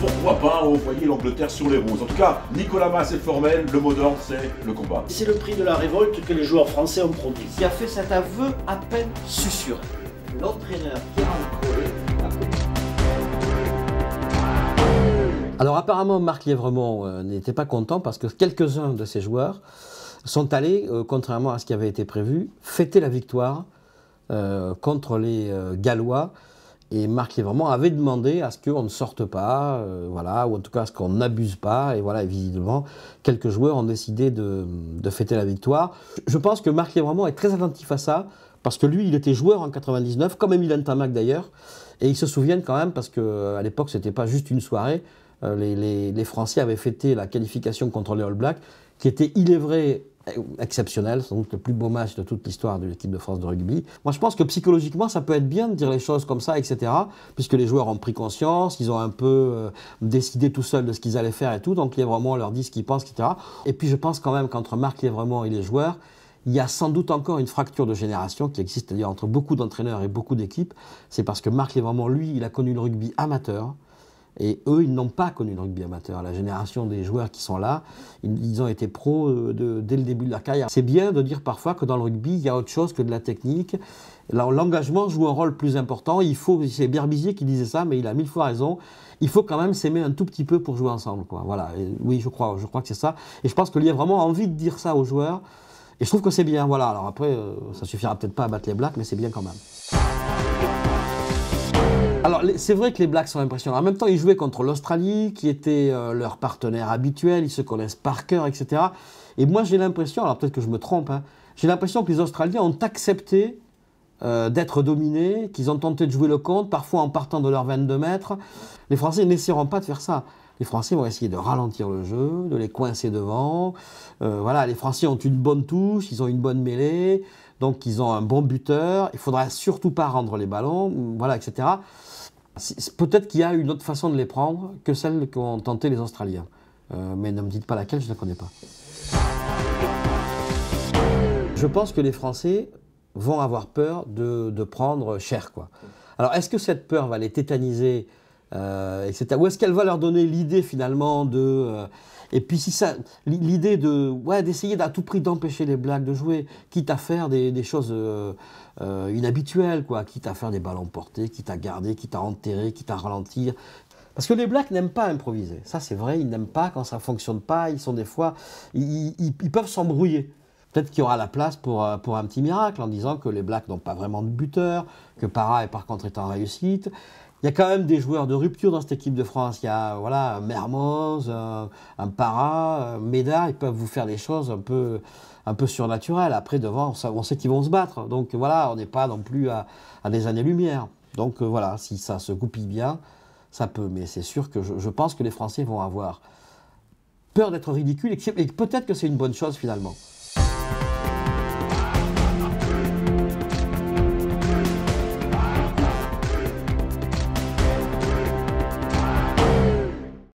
pourquoi pas envoyer l'Angleterre sur les roses En tout cas, Nicolas Mas est formel, le mot d'ordre c'est le combat. C'est le prix de la révolte que les joueurs français ont produit. Qui a fait cet aveu à peine susurré. L'entraîneur Alors apparemment, Marc Lièvremont euh, n'était pas content parce que quelques-uns de ses joueurs sont allés, euh, contrairement à ce qui avait été prévu, fêter la victoire euh, contre les Gallois. Et Marc vraiment avait demandé à ce qu'on ne sorte pas, euh, voilà, ou en tout cas à ce qu'on n'abuse pas. Et voilà, visiblement, quelques joueurs ont décidé de, fêter la victoire. Je pense que Marc vraiment est très attentif à ça, parce que lui, il était joueur en 99, comme Emilien Tamac d'ailleurs. Et ils se souviennent quand même, parce qu'à l'époque, ce n'était pas juste une soirée. Euh, les, les, Français avaient fêté la qualification contre les All Blacks, qui était, il est vrai, exceptionnel, c'est doute le plus beau match de toute l'histoire de l'équipe de France de rugby. Moi, je pense que psychologiquement, ça peut être bien de dire les choses comme ça, etc., puisque les joueurs ont pris conscience, ils ont un peu euh, décidé tout seuls de ce qu'ils allaient faire et tout, donc vraiment leur dit ce qu'ils pensent, etc. Et puis, je pense quand même qu'entre Marc Lièvremont et les joueurs, il y a sans doute encore une fracture de génération qui existe, c'est-à-dire entre beaucoup d'entraîneurs et beaucoup d'équipes. C'est parce que Marc Lièvremont, lui, il a connu le rugby amateur, et eux, ils n'ont pas connu le rugby amateur. La génération des joueurs qui sont là, ils ont été pros euh, dès le début de leur carrière. C'est bien de dire parfois que dans le rugby, il y a autre chose que de la technique. L'engagement joue un rôle plus important. Il faut, c'est Berbizier qui disait ça, mais il a mille fois raison. Il faut quand même s'aimer un tout petit peu pour jouer ensemble, Voilà. oui, je crois, je crois que c'est ça. Et je pense qu'il y a vraiment envie de dire ça aux joueurs. Et je trouve que c'est bien. Voilà. Alors après, euh, ça suffira peut-être pas à battre les Blacks, mais c'est bien quand même. Euh, alors, c'est vrai que les Blacks sont impressionnants. En même temps, ils jouaient contre l'Australie, qui était euh, leur partenaire habituel, ils se connaissent par cœur, etc. Et moi, j'ai l'impression, alors peut-être que je me trompe, hein, j'ai l'impression que les Australiens ont accepté euh, d'être dominés, qu'ils ont tenté de jouer le compte, parfois en partant de leurs 22 mètres. Les Français n'essaieront pas de faire ça. Les Français vont essayer de ralentir le jeu, de les coincer devant. voilà, les Français ont une bonne touche, ils ont une bonne mêlée. Donc ils ont un bon buteur, il faudra surtout pas rendre les ballons, voilà, etc. Peut-être qu'il y a une autre façon de les prendre que celle qu'ont tenté les Australiens. Euh, mais ne me dites pas laquelle, je ne la connais pas. Je pense que les Français vont avoir peur de, de prendre cher. Quoi. Alors, est-ce que cette peur va les tétaniser euh, où est-ce qu'elle va leur donner l'idée finalement de... Euh, et puis si ça, l'idée de ouais d'essayer à tout prix d'empêcher les blagues de jouer, quitte à faire des, choses euh, inhabituelles, quoi, quitte à faire des ballons portés, quitte à garder, quitte à enterrer, quitte à ralentir, parce que les blacks n'aiment pas improviser. Ça, c'est vrai, ils n'aiment pas quand ça ne fonctionne pas. Ils sont des fois. ils peuvent s'embrouiller. Peut-être qu'il y aura la place pour, euh, pour un petit miracle en disant que les Blacks n'ont pas vraiment de buteur, que Para est par contre est en réussite. Il y a quand même des joueurs de rupture dans cette équipe de France. Il y a voilà, euh, un Mermoz, un, Para, un euh, Médard, ils peuvent vous faire des choses un peu, un peu surnaturelles. Après, devant, on sait, qu'ils vont se battre. Donc voilà, on n'est pas non plus à, des années-lumière. Donc voilà, si ça se goupille bien, ça peut. Mais c'est sûr que je, pense que les Français vont avoir peur d'être ridicules et peut-être que c'est une bonne chose finalement.